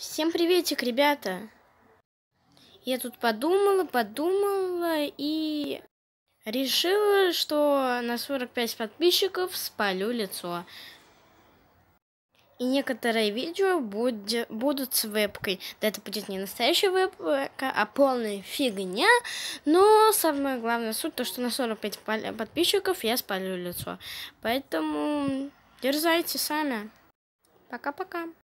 Всем приветик, ребята! Я тут подумала, подумала и решила, что на 45 подписчиков спалю лицо. И некоторые видео будь, будут с вебкой. Да, это будет не настоящая вебка, а полная фигня. Но самое главное суть, то что на 45 подписчиков я спалю лицо. Поэтому дерзайте сами. Пока-пока.